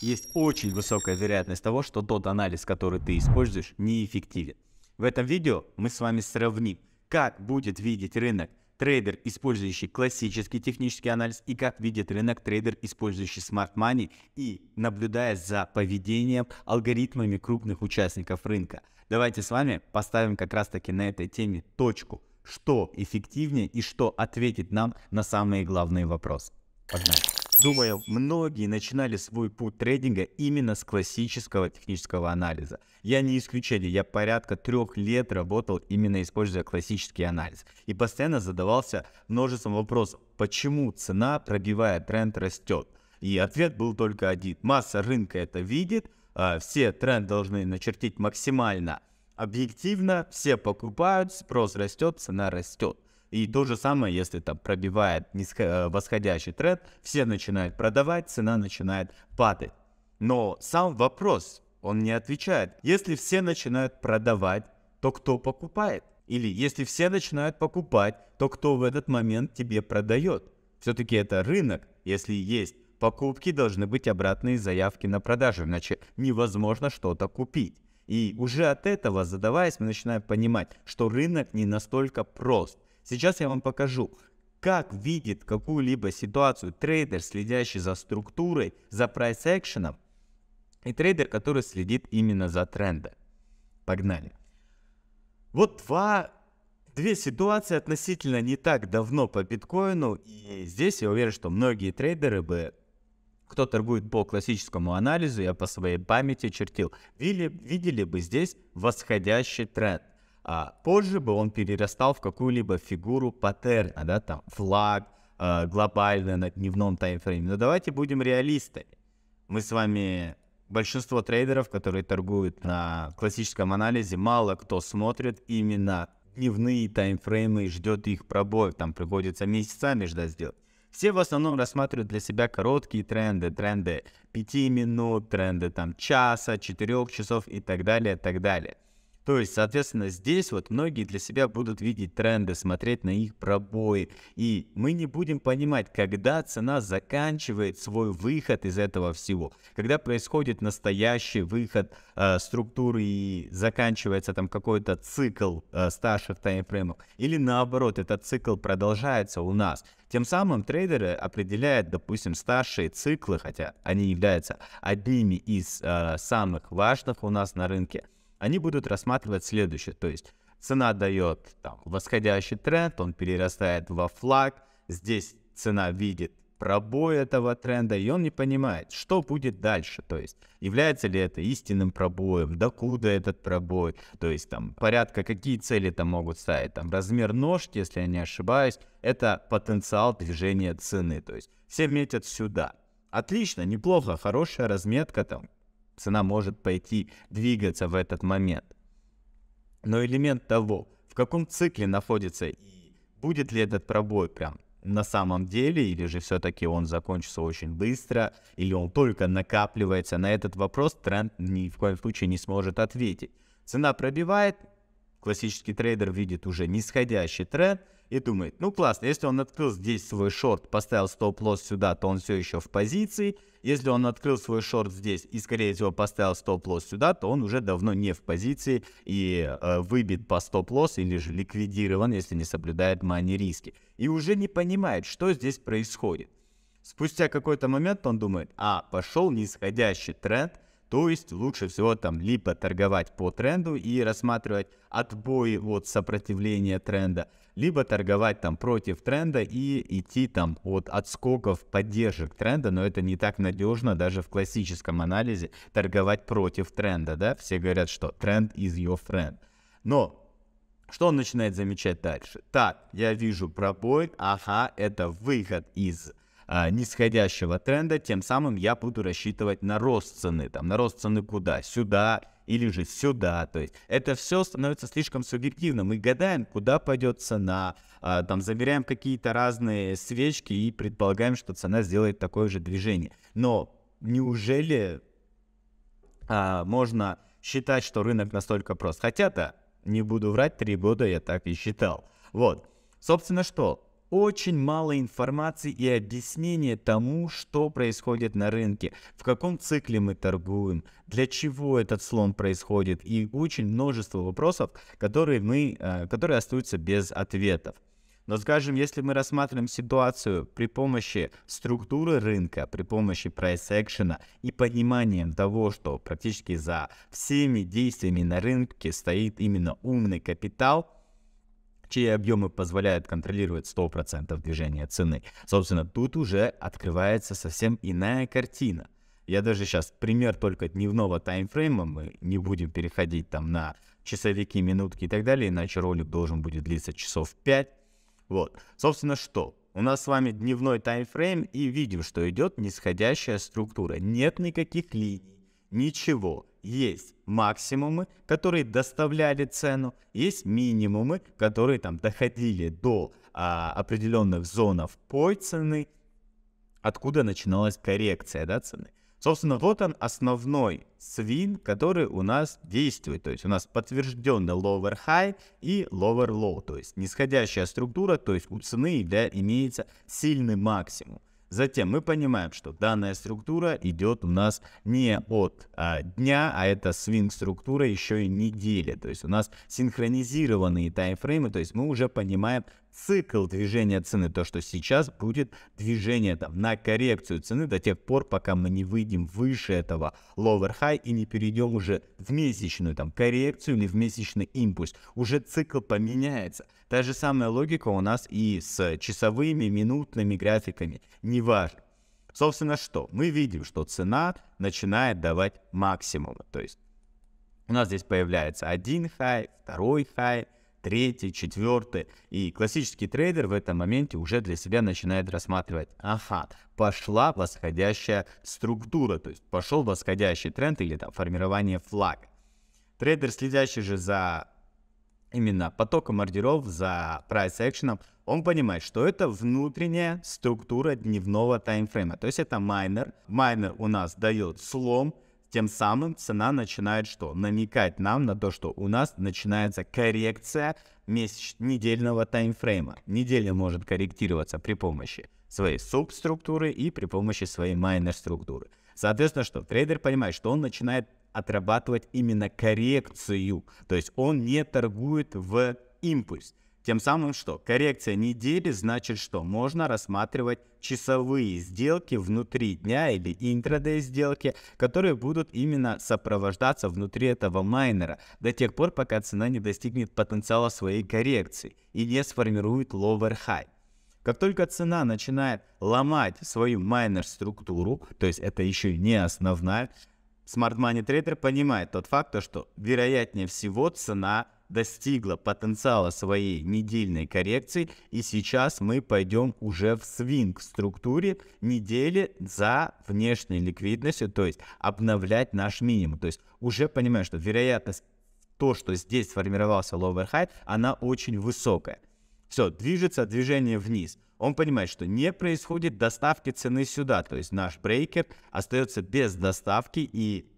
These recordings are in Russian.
есть очень высокая вероятность того, что тот анализ, который ты используешь, неэффективен. В этом видео мы с вами сравним, как будет видеть рынок трейдер, использующий классический технический анализ, и как видит рынок трейдер, использующий smart money, и наблюдая за поведением, алгоритмами крупных участников рынка. Давайте с вами поставим как раз таки на этой теме точку, что эффективнее и что ответит нам на самые главные вопросы. Погнали! Думаю, многие начинали свой путь трейдинга именно с классического технического анализа. Я не исключение, я порядка трех лет работал именно используя классический анализ. И постоянно задавался множеством вопросов, почему цена, пробивая тренд, растет. И ответ был только один. Масса рынка это видит, а все тренд должны начертить максимально объективно, все покупают, спрос растет, цена растет. И то же самое, если там пробивает э, восходящий тренд, все начинают продавать, цена начинает падать. Но сам вопрос, он не отвечает. Если все начинают продавать, то кто покупает? Или если все начинают покупать, то кто в этот момент тебе продает? Все-таки это рынок. Если есть покупки, должны быть обратные заявки на продажу, иначе невозможно что-то купить. И уже от этого, задаваясь, мы начинаем понимать, что рынок не настолько прост. Сейчас я вам покажу, как видит какую-либо ситуацию трейдер, следящий за структурой, за прайс-экшеном, и трейдер, который следит именно за трендом. Погнали. Вот два, две ситуации относительно не так давно по биткоину, и здесь я уверен, что многие трейдеры бы кто торгует по классическому анализу, я по своей памяти чертил, видели, видели бы здесь восходящий тренд. А позже бы он перерастал в какую-либо фигуру паттерна, да, там флаг, э, на дневном таймфрейме. Но давайте будем реалистами. Мы с вами, большинство трейдеров, которые торгуют на классическом анализе, мало кто смотрит именно дневные таймфреймы и ждет их пробоев. Там приходится месяцами ждать сделать. Все в основном рассматривают для себя короткие тренды, тренды 5 минут, тренды там часа, 4 часов и так далее, и так далее. То есть, соответственно, здесь вот многие для себя будут видеть тренды, смотреть на их пробои. И мы не будем понимать, когда цена заканчивает свой выход из этого всего. Когда происходит настоящий выход э, структуры и заканчивается там какой-то цикл э, старших таймфреймов. Или наоборот, этот цикл продолжается у нас. Тем самым трейдеры определяют, допустим, старшие циклы, хотя они являются одними из э, самых важных у нас на рынке они будут рассматривать следующее. То есть цена дает там, восходящий тренд, он перерастает во флаг, здесь цена видит пробой этого тренда, и он не понимает, что будет дальше, то есть является ли это истинным пробоем, докуда этот пробой, то есть там порядка, какие цели там могут ставить, там размер ножки, если я не ошибаюсь, это потенциал движения цены, то есть все метят сюда. Отлично, неплохо, хорошая разметка там, цена может пойти двигаться в этот момент. Но элемент того, в каком цикле находится и будет ли этот пробой прям на самом деле, или же все-таки он закончится очень быстро, или он только накапливается, на этот вопрос тренд ни в коем случае не сможет ответить. Цена пробивает, классический трейдер видит уже нисходящий тренд, и думает, ну классно, если он открыл здесь свой шорт, поставил стоп-лосс сюда, то он все еще в позиции. Если он открыл свой шорт здесь и, скорее всего, поставил стоп-лосс сюда, то он уже давно не в позиции и э, выбит по стоп-лосс или же ликвидирован, если не соблюдает мани риски. И уже не понимает, что здесь происходит. Спустя какой-то момент он думает, а, пошел нисходящий тренд, то есть лучше всего там либо торговать по тренду и рассматривать отбой от сопротивления тренда, либо торговать там против тренда и идти там от отскоков поддержек тренда, но это не так надежно даже в классическом анализе торговать против тренда, да, все говорят, что тренд is your friend. Но что он начинает замечать дальше? Так, я вижу пробой, ага, это выход из а, нисходящего тренда, тем самым я буду рассчитывать на рост цены, там, на рост цены куда? Сюда или же сюда. То есть это все становится слишком субъективным. Мы гадаем, куда пойдет цена, а, там замеряем какие-то разные свечки и предполагаем, что цена сделает такое же движение. Но неужели а, можно считать, что рынок настолько прост? Хотя-то, не буду врать, три года я так и считал. Вот. Собственно, что? очень мало информации и объяснения тому, что происходит на рынке, в каком цикле мы торгуем, для чего этот слон происходит и очень множество вопросов, которые, мы, э, которые остаются без ответов. Но, скажем, если мы рассматриваем ситуацию при помощи структуры рынка, при помощи прайс-экшена и пониманием того, что практически за всеми действиями на рынке стоит именно умный капитал – чьи объемы позволяют контролировать 100% движения цены. Собственно, тут уже открывается совсем иная картина. Я даже сейчас пример только дневного таймфрейма, мы не будем переходить там на часовики, минутки и так далее, иначе ролик должен будет длиться часов 5. Вот, собственно, что? У нас с вами дневной таймфрейм и видим, что идет нисходящая структура. Нет никаких линий, ничего есть максимумы, которые доставляли цену, есть минимумы, которые там доходили до а, определенных зонов по цены, откуда начиналась коррекция да, цены. Собственно, вот он основной свин, который у нас действует. То есть у нас подтвержденный lower high и lower low. То есть нисходящая структура, то есть у цены для, имеется сильный максимум. Затем мы понимаем, что данная структура идет у нас не от а, дня, а это свинг-структура еще и недели. То есть у нас синхронизированные таймфреймы, то есть мы уже понимаем цикл движения цены, то, что сейчас будет движение там, на коррекцию цены до тех пор, пока мы не выйдем выше этого lower high и не перейдем уже в месячную там, коррекцию или в месячный импульс. Уже цикл поменяется. Та же самая логика у нас и с часовыми, минутными графиками. Не не важно. Собственно, что? Мы видим, что цена начинает давать максимумы. То есть у нас здесь появляется один хай, второй хай, третий, четвертый. И классический трейдер в этом моменте уже для себя начинает рассматривать, ага, пошла восходящая структура, то есть пошел восходящий тренд или там формирование флага. Трейдер, следящий же за именно потоком ордеров за price экшеном он понимает, что это внутренняя структура дневного таймфрейма. То есть это майнер. Майнер у нас дает слом, тем самым цена начинает что? Намекать нам на то, что у нас начинается коррекция месяч... недельного таймфрейма. Неделя может корректироваться при помощи своей субструктуры и при помощи своей майнер-структуры. Соответственно, что трейдер понимает, что он начинает отрабатывать именно коррекцию, то есть он не торгует в импульс. Тем самым что? Коррекция недели значит что? Можно рассматривать часовые сделки внутри дня или интрадей сделки, которые будут именно сопровождаться внутри этого майнера до тех пор, пока цена не достигнет потенциала своей коррекции и не сформирует lower high. Как только цена начинает ломать свою майнер-структуру, то есть это еще не основная, Smart Money Trader понимает тот факт, что вероятнее всего цена достигла потенциала своей недельной коррекции, и сейчас мы пойдем уже в свинг в структуре недели за внешней ликвидностью, то есть обновлять наш минимум. То есть уже понимаем, что вероятность то, что здесь сформировался lower high, она очень высокая. Все, движется движение вниз. Он понимает, что не происходит доставки цены сюда. То есть наш брейкер остается без доставки и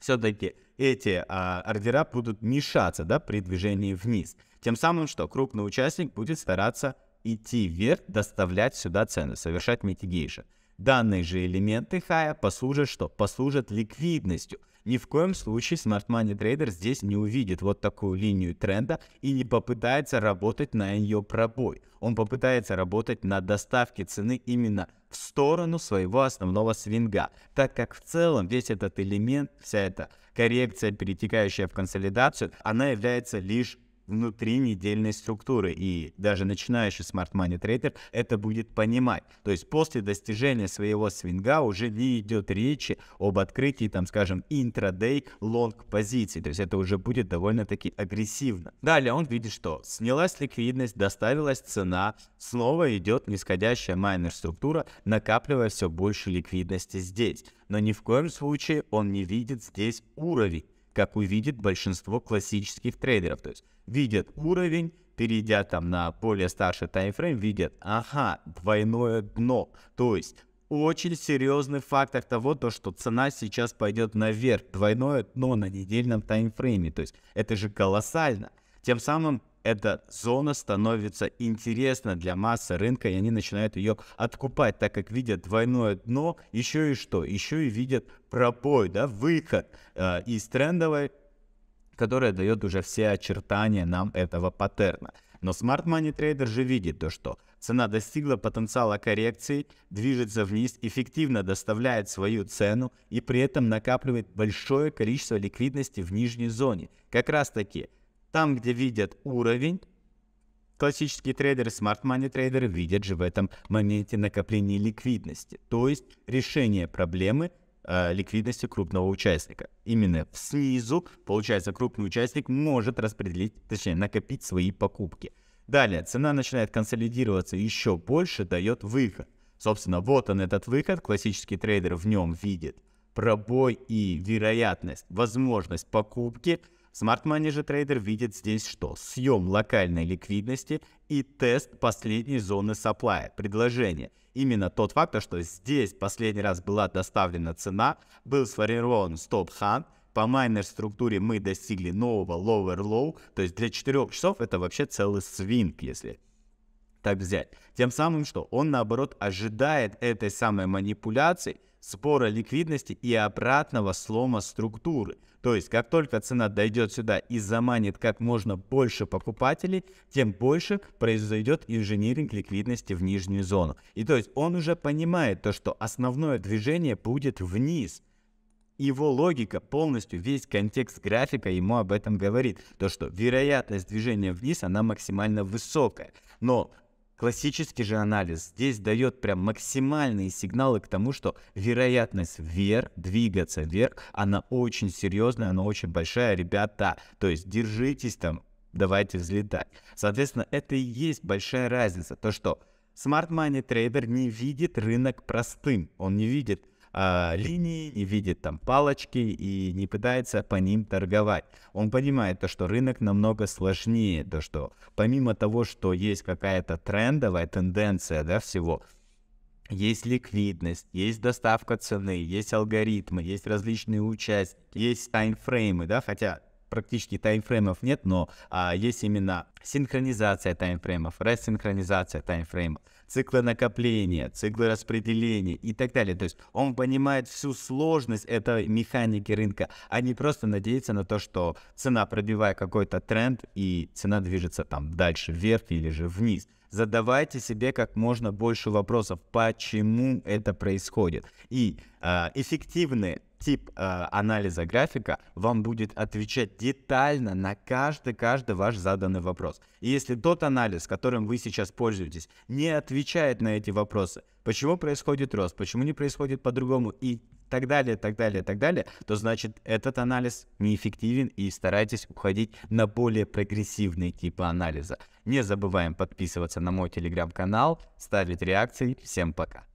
все-таки эти а, ордера будут мешаться да, при движении вниз. Тем самым, что крупный участник будет стараться идти вверх, доставлять сюда цены, совершать митигейшн. Данные же элементы хая послужат что? Послужат ликвидностью – ни в коем случае Smart Money Trader здесь не увидит вот такую линию тренда и не попытается работать на ее пробой. Он попытается работать на доставке цены именно в сторону своего основного свинга, так как в целом весь этот элемент, вся эта коррекция, перетекающая в консолидацию, она является лишь внутри недельной структуры. И даже начинающий смарт Money трейдер это будет понимать. То есть после достижения своего свинга уже не идет речи об открытии, там, скажем, интрадей лонг позиции. То есть это уже будет довольно-таки агрессивно. Далее он видит, что снялась ликвидность, доставилась цена, снова идет нисходящая майнер структура, накапливая все больше ликвидности здесь. Но ни в коем случае он не видит здесь уровень как увидит большинство классических трейдеров. То есть видят уровень, перейдя там на более старший таймфрейм, видят, ага, двойное дно. То есть очень серьезный фактор того, то, что цена сейчас пойдет наверх, двойное дно на недельном таймфрейме. То есть это же колоссально. Тем самым эта зона становится интересна для массы рынка, и они начинают ее откупать, так как видят двойное дно, еще и что? Еще и видят пробой, да, выход э, из трендовой которая дает уже все очертания нам этого паттерна. Но Smart Money Trader же видит то, что цена достигла потенциала коррекции, движется вниз, эффективно доставляет свою цену и при этом накапливает большое количество ликвидности в нижней зоне. Как раз таки там, где видят уровень, классические трейдеры, Smart Money трейдеры видят же в этом моменте накопление ликвидности. То есть решение проблемы – Э, ликвидности крупного участника. Именно снизу, получается, крупный участник может распределить, точнее, накопить свои покупки. Далее, цена начинает консолидироваться еще больше, дает выход. Собственно, вот он этот выход, классический трейдер в нем видит пробой и вероятность, возможность покупки – Смарт-менеджер-трейдер видит здесь что? Съем локальной ликвидности и тест последней зоны сапплая, предложения. Именно тот факт, что здесь последний раз была доставлена цена, был сформирован стоп-хан, по майнер структуре мы достигли нового lower low, то есть для 4 часов это вообще целый свинг, если так взять. Тем самым, что он наоборот ожидает этой самой манипуляции, спора ликвидности и обратного слома структуры. То есть, как только цена дойдет сюда и заманит как можно больше покупателей, тем больше произойдет инжиниринг ликвидности в нижнюю зону. И то есть, он уже понимает то, что основное движение будет вниз – его логика полностью, весь контекст графика ему об этом говорит. То, что вероятность движения вниз, она максимально высокая. Но Классический же анализ здесь дает прям максимальные сигналы к тому, что вероятность вверх, двигаться вверх, она очень серьезная, она очень большая, ребята. То есть держитесь там, давайте взлетать. Соответственно, это и есть большая разница. То, что Smart Money трейдер не видит рынок простым. Он не видит а, линии, не видит там палочки и не пытается по ним торговать. Он понимает то, что рынок намного сложнее, то что помимо того, что есть какая-то трендовая тенденция да, всего, есть ликвидность, есть доставка цены, есть алгоритмы, есть различные участники, есть таймфреймы, да, хотя практически таймфреймов нет, но а, есть именно синхронизация таймфреймов, рассинхронизация таймфреймов циклы накопления, циклы распределения и так далее. То есть он понимает всю сложность этой механики рынка, а не просто надеется на то, что цена, пробивает какой-то тренд, и цена движется там дальше вверх или же вниз задавайте себе как можно больше вопросов, почему это происходит. И э, эффективные тип э, анализа графика вам будет отвечать детально на каждый-каждый ваш заданный вопрос. И если тот анализ, которым вы сейчас пользуетесь, не отвечает на эти вопросы, почему происходит рост, почему не происходит по-другому и так далее, так далее, так далее, то значит этот анализ неэффективен и старайтесь уходить на более прогрессивные типы анализа. Не забываем подписываться на мой телеграм-канал, ставить реакции. Всем пока!